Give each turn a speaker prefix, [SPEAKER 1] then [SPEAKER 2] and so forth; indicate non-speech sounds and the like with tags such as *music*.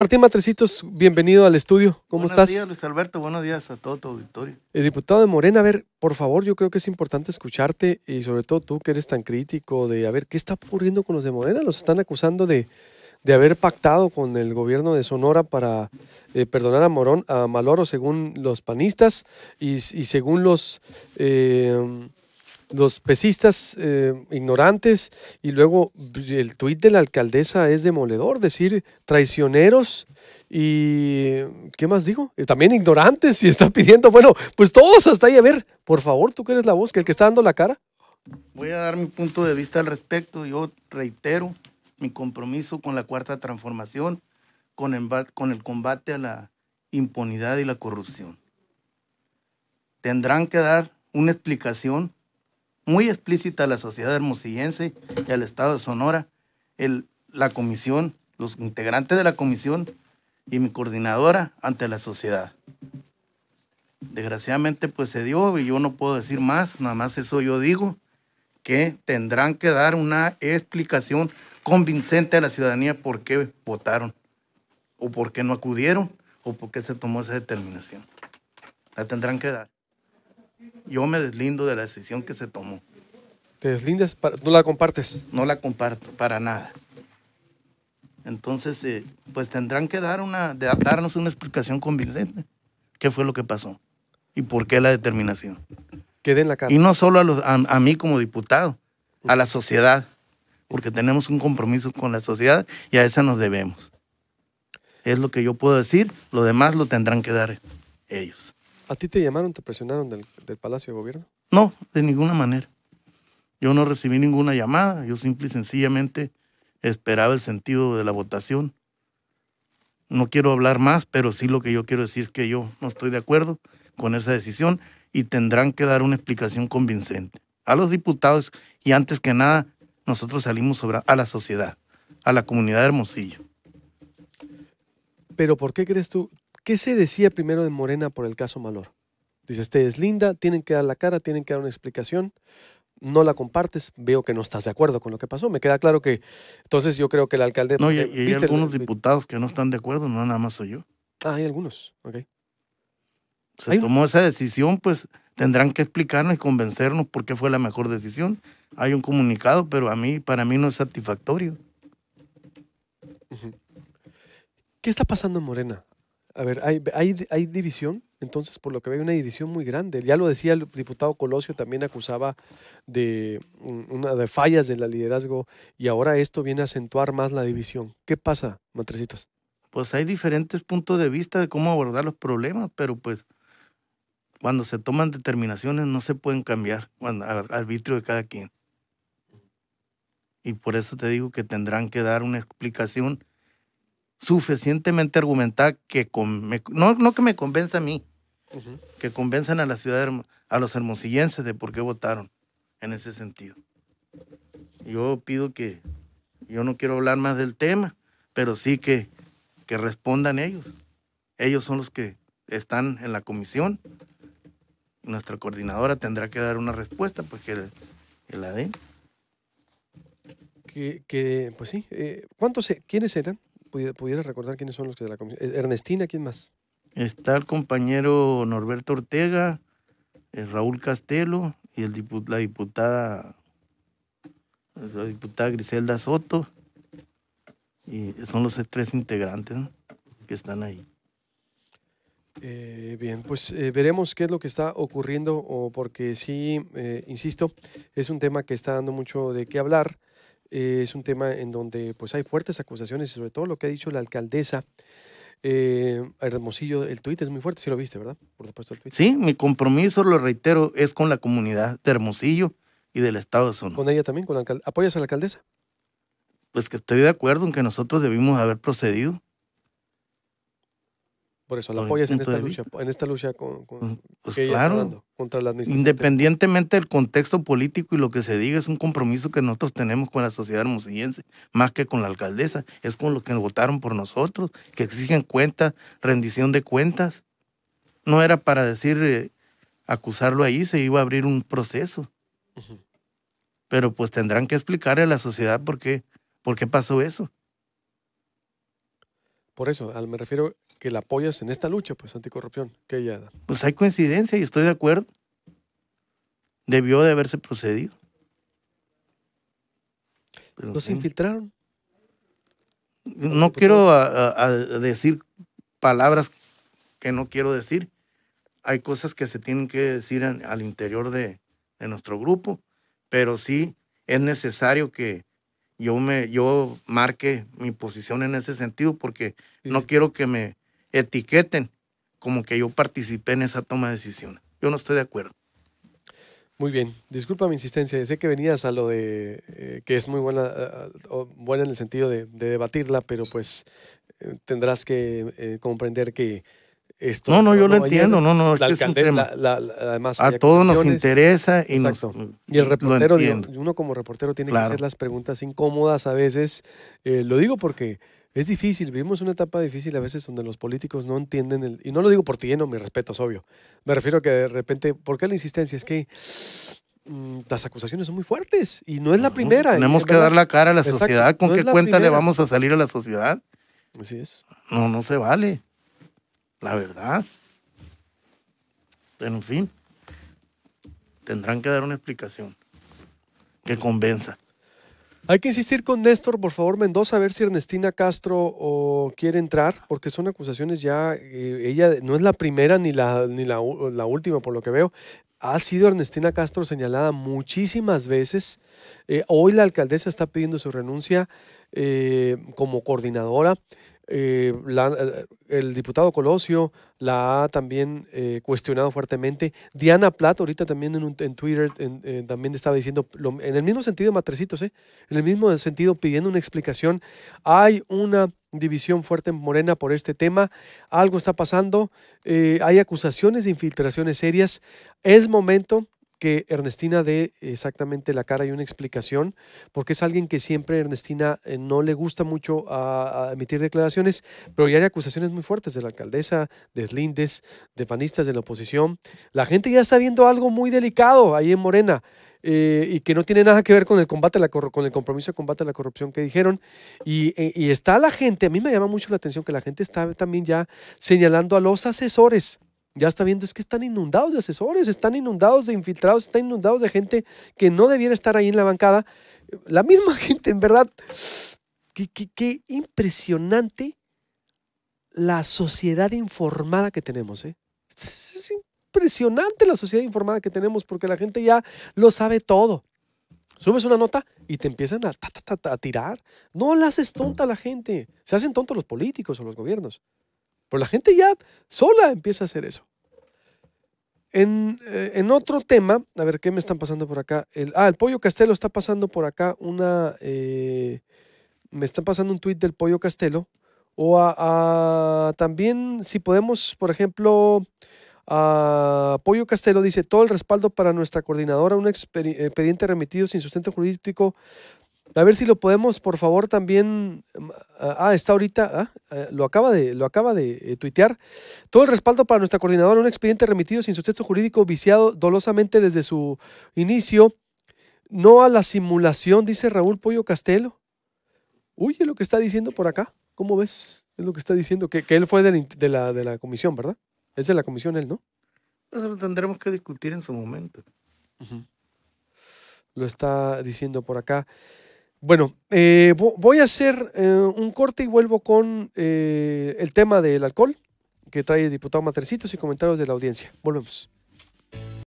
[SPEAKER 1] Martín Matrecitos, bienvenido al estudio. ¿Cómo estás? Buenos días, Luis
[SPEAKER 2] Alberto. Buenos días a todo tu auditorio.
[SPEAKER 1] El eh, diputado de Morena, a ver, por favor, yo creo que es importante escucharte y sobre todo tú que eres tan crítico de, a ver, ¿qué está ocurriendo con los de Morena? Los están acusando de, haber pactado con el gobierno de Sonora para eh, perdonar a, Morón, a Maloro según los panistas y, según los... Eh, los pesistas eh, ignorantes y luego el tuit de la alcaldesa es demoledor, decir traicioneros y ¿qué más digo? Eh, también ignorantes y está pidiendo, bueno, pues todos hasta ahí, a ver, por favor, tú que eres la voz, que el que está dando la cara. Voy a dar mi punto de vista al
[SPEAKER 2] respecto, yo reitero mi compromiso con la cuarta transformación, con con el combate a la impunidad y la corrupción. Tendrán que dar una explicación muy explícita a la sociedad hermosillense y al Estado de Sonora, la comisión, los integrantes de la comisión y mi coordinadora ante la sociedad. Desgraciadamente pues se dio y yo no puedo decir más, nada más eso yo digo, que tendrán que dar una explicación convincente a la ciudadanía por qué votaron o por qué no acudieron o por qué se tomó esa determinación. La tendrán que dar. Yo me deslindo de la decisión que se tomó. ¿Te deslindas? ¿No la compartes? No la comparto, para nada. Entonces, eh, pues tendrán que dar una, darnos una explicación convincente. ¿Qué fue lo que pasó? ¿Y por qué la determinación? Quede en la cara. Y no solo a mí como diputado, a la sociedad, porque tenemos un compromiso con la sociedad y a esa nos debemos. Es lo que yo puedo decir, lo demás lo tendrán que dar
[SPEAKER 1] ellos. ¿A ti te llamaron, te presionaron del, Palacio de Gobierno?
[SPEAKER 2] No, de ninguna manera. Yo no recibí ninguna llamada, yo simple y sencillamente esperaba el sentido de la votación. No quiero hablar más, pero sí lo que yo quiero decir es que yo no estoy de acuerdo con esa decisión y tendrán que dar una explicación convincente a los diputados y antes que nada
[SPEAKER 1] nosotros salimos a la sociedad, a la comunidad de Hermosillo. Pero ¿por qué crees tú? ¿Qué se decía primero de Morena por el caso Malor? Dice, este es linda, tienen que dar la cara, tienen que dar una explicación, no la compartes, veo que no estás de acuerdo con lo que pasó. Me queda claro que entonces yo creo que el alcalde... No, y, eh, hay algunos diputados que no están de
[SPEAKER 2] acuerdo, no nada más soy yo.
[SPEAKER 1] Ah, hay algunos, ok. Se tomó
[SPEAKER 2] esa decisión, pues tendrán que explicarnos y convencernos por qué fue la mejor decisión. Hay un comunicado, pero a
[SPEAKER 1] mí, para mí no es satisfactorio. ¿Qué está pasando en Morena? a ver, hay, hay, división, entonces por lo que veo hay una división muy grande. Ya lo decía el diputado Colosio, también acusaba de, una, de fallas liderazgo y ahora esto viene a acentuar más la división. ¿Qué pasa, Matrecitos? Pues
[SPEAKER 2] hay diferentes puntos de vista de cómo abordar los problemas, pero pues cuando se toman determinaciones no se pueden cambiar al arbitrio de cada quien. Y por eso te digo que tendrán que dar una explicación suficientemente argumentada que no, no, que me convenza a mí, que convenzan a la ciudad, a los hermosillenses de por qué votaron en ese sentido. Yo pido que, yo no quiero hablar más del tema, pero sí que, que respondan ellos. Ellos son los que están en la comisión. Nuestra coordinadora tendrá que dar una respuesta, pues que, la den.
[SPEAKER 1] Que, pues sí, eh, ¿cuántos, quiénes eran? ¿Pudieras recordar quiénes son los que de la comisión? Eh, Ernestina, ¿quién más?
[SPEAKER 2] Está el compañero Norberto Ortega, eh, Raúl Castelo y el la diputada la diputada Griselda Soto. Y son los tres integrantes que están ahí.
[SPEAKER 1] Eh, bien, pues veremos qué es lo que está ocurriendo, o porque sí, insisto, es un tema que está dando mucho de qué hablar. Eh, es un tema en donde pues hay fuertes acusaciones y sobre todo lo que ha dicho la alcaldesa eh, Hermosillo, el tuit es muy fuerte, si lo viste, ¿verdad? Por supuesto el
[SPEAKER 2] Sí, mi compromiso, lo reitero, es con la comunidad de Hermosillo y del Estado de Sonora. ¿Con ella
[SPEAKER 1] también? Con ¿Apoyas
[SPEAKER 2] a la alcaldesa? Pues que estoy de acuerdo en que nosotros debimos haber procedido
[SPEAKER 1] por eso la apoyas en esta, lucha, en esta lucha con, pues claro, contra la administración.
[SPEAKER 2] Independientemente del contexto político y lo que se diga, es un compromiso que nosotros tenemos con la sociedad hermosillense, más que con la alcaldesa, es con los que votaron por nosotros, que exigen cuentas, rendición de cuentas. No era para decir eh, acusarlo ahí, se iba a abrir un proceso. Pero pues tendrán que explicarle a la sociedad por qué, por qué pasó eso.
[SPEAKER 1] Por eso, al, me refiero que la apoyas en esta lucha, pues, anticorrupción. ¿Qué ya
[SPEAKER 2] Pues hay coincidencia y estoy de acuerdo. Debió de haberse procedido. ¿No ¿Los
[SPEAKER 1] infiltraron?
[SPEAKER 2] No quiero decir palabras que no quiero decir. Hay cosas que se tienen que decir al interior de, de nuestro grupo, pero sí es necesario que, yo me yo marque mi posición en ese sentido porque no quiero que me etiqueten como que yo participé en esa toma de decisión.
[SPEAKER 1] Yo no estoy de acuerdo. Muy bien, disculpa mi insistencia, sé que venías a lo de eh, que es muy buena, eh, eh, buena en el sentido de, debatirla, pero pues tendrás que comprender que no, no, yo lo entiendo, no, no, es, la además, a todos nos interesa y mm, Y el reportero, uno como reportero tiene que hacer las preguntas incómodas a veces. Eh, lo digo porque es difícil, vivimos una etapa difícil a veces donde los políticos no entienden, el, y no lo digo por ti, eh, no, mi respeto es obvio. Me refiero que de repente, ¿por qué la insistencia? Es que mm, las acusaciones son muy fuertes y no es la primera. Tenemos que dar la cara a la sociedad. ¿Con qué cuenta le vamos a salir
[SPEAKER 2] a la sociedad? Así es. No, no se vale. La verdad. Pero en fin, tendrán que dar una explicación que convenza.
[SPEAKER 1] Hay que insistir con Néstor, por favor, Mendoza, a ver si Ernestina Castro quiere entrar, porque son acusaciones ya, eh, ella no es la primera ni, la, ni la, última, por lo que veo. Ha sido Ernestina Castro señalada muchísimas veces. Eh, hoy la alcaldesa está pidiendo su renuncia eh, como coordinadora. Eh, eh, el diputado Colosio la ha también eh, cuestionado fuertemente. Diana Plato ahorita también en, Twitter también estaba diciendo, en el mismo sentido, matrecitos, en el mismo sentido pidiendo una explicación. Hay una división fuerte en Morena por este tema, algo está pasando, hay acusaciones de infiltraciones serias, es momento que Ernestina dé exactamente la cara y una explicación, porque es alguien que siempre Ernestina eh, no le gusta mucho a, emitir declaraciones, pero ya hay acusaciones muy fuertes de la alcaldesa, de Lindes, de panistas de la oposición. La gente ya está viendo algo muy delicado ahí en Morena. Eh, y que no tiene nada que ver con el combate con el compromiso de combate a la corrupción que dijeron eh, y está la gente a mí me llama mucho la atención que la gente está también ya señalando a los asesores ya está viendo es que están inundados de asesores, están inundados de infiltrados, están inundados de gente que no debiera estar ahí en la bancada. La misma *laughs* gente, en verdad, qué, impresionante la sociedad informada que tenemos. ¿eh? Es impresionante la sociedad informada que tenemos porque la gente ya lo sabe todo. Subes una nota y te empiezan a, a tirar. No la haces tonta la gente. Se hacen tontos los políticos o los gobiernos. Pero la gente ya sola empieza a hacer eso. Eh, en, otro tema, a ver, ¿qué me están pasando por acá? ah, el Pollo Castelo está pasando por acá una... Eh, me están pasando un tuit del Pollo Castelo. O a, también, si podemos, por ejemplo, a Pollo Castelo dice, todo el respaldo para nuestra coordinadora, un eh, expediente remitido sin sustento jurídico a ver si lo podemos, por favor, también. Ah, ah está ahorita, ah, eh, lo acaba de, lo acaba de eh, tuitear. Todo el respaldo para nuestra coordinadora, un expediente remitido sin sustento jurídico, viciado dolosamente desde su inicio. No a la simulación, dice Raúl Pollo Castelo. Uy, lo que está diciendo por acá. ¿Cómo ves? Es lo que está diciendo, que, él fue de la, de la, comisión, ¿verdad? Es de la comisión él, ¿no? Eso lo tendremos que discutir en su momento. Lo está diciendo por acá. Bueno, eh, voy a hacer eh, un corte y vuelvo con eh, el tema del alcohol que trae el diputado Matrecitos y comentarios de la audiencia. Volvemos.